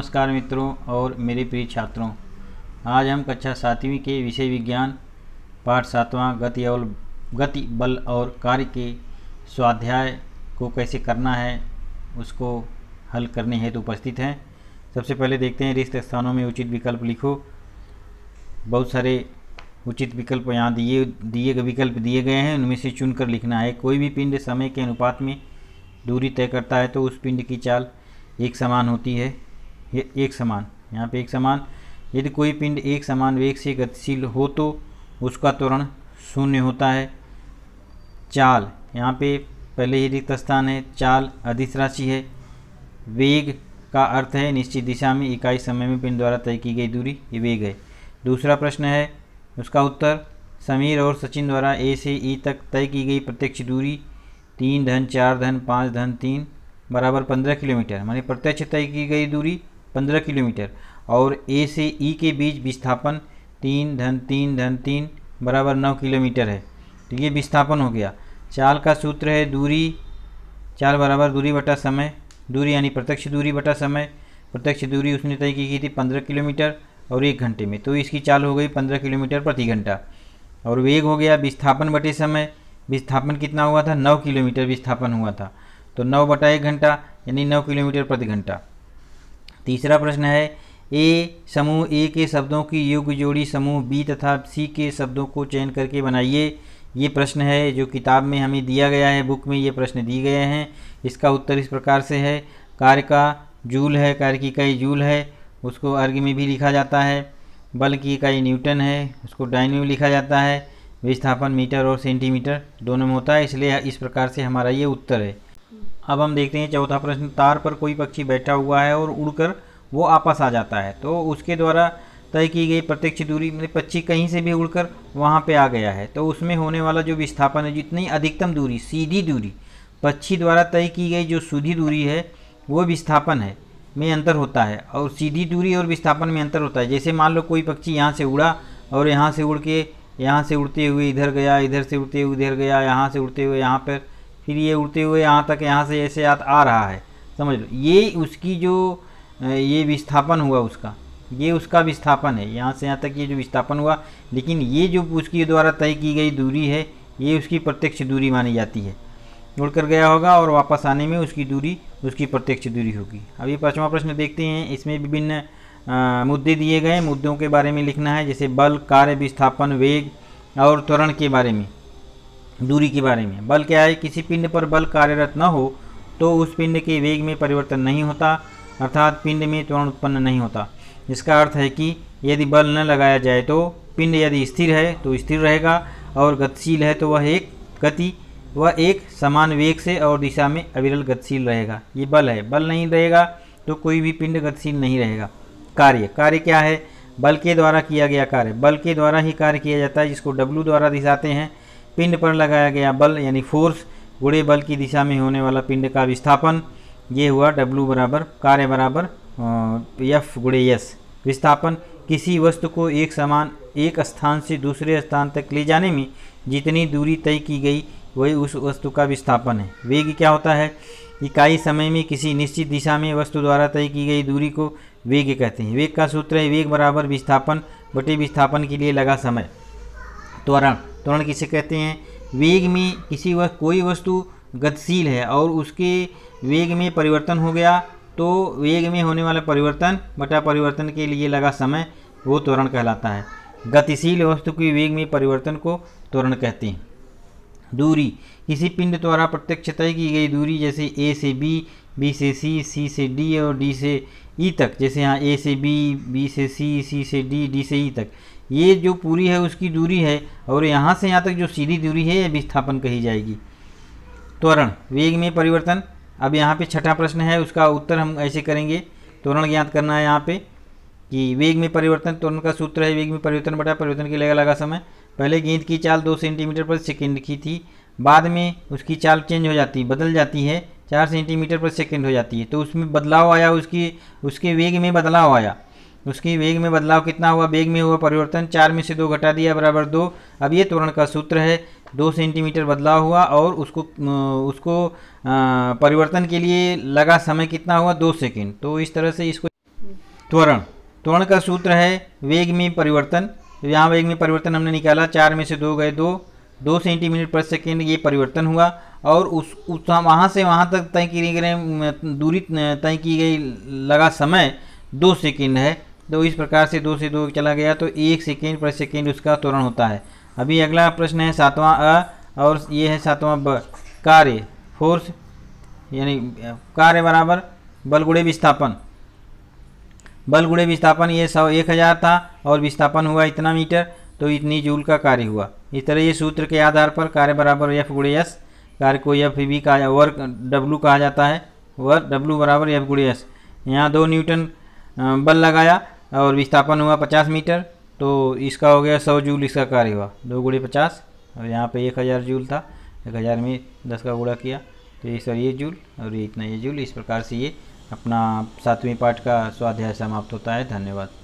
नमस्कार मित्रों और मेरे प्रिय छात्रों आज हम कक्षा सातवीं के विषय विज्ञान पाठ सातवां गति और गति बल और कार्य के स्वाध्याय को कैसे करना है उसको हल करने हेतु तो उपस्थित हैं सबसे पहले देखते हैं रिश्त स्थानों में उचित विकल्प लिखो बहुत सारे उचित विकल्प यहाँ दिए दिए गए विकल्प दिए गए हैं उनमें से चुनकर लिखना है कोई भी पिंड समय के अनुपात में दूरी तय करता है तो उस पिंड की चाल एक समान होती है ये एक समान यहाँ पे एक समान यदि कोई पिंड एक समान वेग से गतिशील हो तो उसका त्वरण शून्य होता है चाल यहाँ पे पहले ये रिक्त स्थान है चाल अधिस राशि है वेग का अर्थ है निश्चित दिशा में इकाई समय में पिंड द्वारा तय की गई दूरी ये वेग है दूसरा प्रश्न है उसका उत्तर समीर और सचिन द्वारा ए से ई तक तय की गई प्रत्यक्ष दूरी तीन धन चार धन पाँच धन तीन बराबर पंद्रह किलोमीटर मानी प्रत्यक्ष तय की गई दूरी पंद्रह किलोमीटर और ए से ई e के बीच विस्थापन तीन धन तीन धन तीन बराबर नौ किलोमीटर है तो ये विस्थापन हो गया चाल का सूत्र है दूरी चाल बराबर दूरी बटा समय दूरी यानी प्रत्यक्ष दूरी बटा समय प्रत्यक्ष दूरी उसने तय की थी पंद्रह किलोमीटर और एक घंटे में तो इसकी चाल हो गई पंद्रह किलोमीटर प्रति घंटा और वेग हो गया विस्थापन बटे समय विस्थापन कितना हुआ था नौ किलोमीटर विस्थापन हुआ था तो नौ बटा एक घंटा यानी नौ किलोमीटर प्रति घंटा तीसरा प्रश्न है ए समूह ए के शब्दों की युग जोड़ी समूह बी तथा सी के शब्दों को चयन करके बनाइए ये प्रश्न है जो किताब में हमें दिया गया है बुक में ये प्रश्न दिए गए हैं इसका उत्तर इस प्रकार से है कार्य का जूल है कार्य की इकाई जूल है उसको अर्घ में भी लिखा जाता है बल की इकाई न्यूटन है उसको डाइन में लिखा जाता है विस्थापन मीटर और सेंटीमीटर दोनों में होता है इसलिए इस प्रकार से हमारा ये उत्तर है अब हम देखते हैं चौथा प्रश्न तार पर कोई पक्षी बैठा हुआ है और उड़कर वो आपस आ जाता है तो उसके द्वारा तय की गई प्रत्यक्ष दूरी मतलब पक्षी कहीं से भी उड़कर वहाँ पे आ गया है तो उसमें होने वाला जो विस्थापन है जितनी अधिकतम दूरी सीधी दूरी पक्षी द्वारा तय की गई जो सीधी दूरी है वो विस्थापन है में अंतर होता है और सीधी दूरी और विस्थापन में अंतर होता है जैसे मान लो कोई पक्षी यहाँ से उड़ा और यहाँ से उड़ के यहाँ से उड़ते हुए इधर गया इधर से उड़ते हुए इधर गया यहाँ से उड़ते हुए यहाँ पर फिर ये उड़ते हुए यहाँ तक यहाँ से ऐसे आ, आ रहा है समझ लो ये उसकी जो ये विस्थापन हुआ उसका ये उसका विस्थापन है यहाँ से यहाँ तक ये जो विस्थापन हुआ लेकिन ये जो उसकी द्वारा तय की गई दूरी है ये उसकी प्रत्यक्ष दूरी मानी जाती है उड़ कर गया होगा और वापस आने में उसकी दूरी उसकी प्रत्यक्ष दूरी होगी अब ये पाँचवा प्रश्न देखते हैं इसमें विभिन्न मुद्दे दिए गए मुद्दों के बारे में लिखना है जैसे बल कार्य विस्थापन वेग और त्वरण के बारे में दूरी के बारे में बल क्या है किसी पिंड पर बल कार्यरत न हो तो उस पिंड के वेग में परिवर्तन नहीं होता अर्थात पिंड में त्वरण उत्पन्न नहीं होता इसका अर्थ है कि यदि बल न लगाया जाए तो पिंड यदि स्थिर है तो स्थिर रहेगा और गतिशील है तो वह एक गति वह एक समान वेग से और दिशा में अविरल गतिशील रहेगा ये बल है बल नहीं रहेगा तो कोई भी पिंड गतिशील नहीं रहेगा कार्य कार्य क्या है बल के द्वारा किया गया कार्य बल के द्वारा ही कार्य किया जाता है जिसको डब्लू द्वारा दिखाते हैं पिंड पर लगाया गया बल यानी फोर्स गुड़े बल की दिशा में होने वाला पिंड का विस्थापन ये हुआ डब्लू बराबर कार्य बराबर एफ गुड़े यस विस्थापन किसी वस्तु को एक समान एक स्थान से दूसरे स्थान तक ले जाने में जितनी दूरी तय की गई वही उस वस्तु का विस्थापन है वेग क्या होता है इकाई समय में किसी निश्चित दिशा में वस्तु द्वारा तय की गई दूरी को वेग कहते हैं वेग का सूत्र है वेग बराबर विस्थापन बटे विस्थापन के लिए लगा समय त्वरण त्वरण किसे कहते हैं वेग में किसी वह कोई वस्तु गतिशील है और उसके वेग में परिवर्तन हो गया तो वेग में होने वाला परिवर्तन बटा परिवर्तन के लिए लगा समय वो त्वरण कहलाता है गतिशील वस्तु के वेग में परिवर्तन को त्वरण कहते हैं दूरी किसी पिंड द्वारा प्रत्यक्ष तय की गई दूरी जैसे ए से बी बी से सी सी से डी और डी से ई e तक जैसे यहाँ ए से बी बी से सी सी से डी डी से ई e तक ये जो पूरी है उसकी दूरी है और यहाँ से यहाँ तक जो सीधी दूरी है ये विस्थापन कही जाएगी त्वरण वेग में परिवर्तन अब यहाँ पे छठा प्रश्न है उसका उत्तर हम ऐसे करेंगे त्वरण ज्ञात करना है यहाँ पे कि वेग में परिवर्तन त्वरण का सूत्र है वेग में परिवर्तन बटा परिवर्तन के लगा लगा समय पहले गेंद की चाल दो सेंटीमीटर पर सेकेंड की थी बाद में उसकी चाल चेंज हो जाती बदल जाती है चार सेंटीमीटर पर सेकेंड हो जाती है तो उसमें बदलाव आया उसकी उसके वेग में बदलाव आया उसकी वेग में बदलाव कितना हुआ वेग में हुआ परिवर्तन चार में से दो घटा दिया बराबर दो अब ये त्वरण का सूत्र है दो सेंटीमीटर बदलाव हुआ और उसको उसको आ, परिवर्तन के लिए लगा समय कितना हुआ दो सेकेंड तो इस तरह से इसको त्वरण त्वरण का सूत्र है वेग में परिवर्तन यहाँ वेग में परिवर्तन हमने निकाला चार में से दो गए दो दो सेंटीमीटर पर सेकेंड ये परिवर्तन हुआ और उस, उस वहाँ से वहाँ तक तय की गई दूरी तय की गई लगा समय दो सेकेंड है तो इस प्रकार से दो से दो चला गया तो एक सेकेंड पर सेकेंड उसका त्वरण होता है अभी अगला प्रश्न है सातवां अ और ये है सातवां ब कार्य फोर्स यानी कार्य बराबर बल गुड़े विस्थापन बल गुड़े विस्थापन ये सौ एक हज़ार था और विस्थापन हुआ इतना मीटर तो इतनी जूल का कार्य हुआ इस तरह ये सूत्र के आधार पर कार्य बराबर एफ गुड़े एस कार्य को एफ भी कहा वर्क डब्लू कहा जाता है वर्क डब्लू बराबर एफ गुड़े एस यहाँ दो न्यूटन बल लगाया और विस्थापन हुआ पचास मीटर तो इसका हो गया सौ जूल इसका कार्य हुआ दो गुड़े पचास और यहाँ पे एक हज़ार जूल था एक हज़ार में दस का गुड़ा किया तो ये सर ये जूल और ये इतना ये जूल इस प्रकार से ये अपना सातवीं पाठ का स्वाध्याय समाप्त होता है धन्यवाद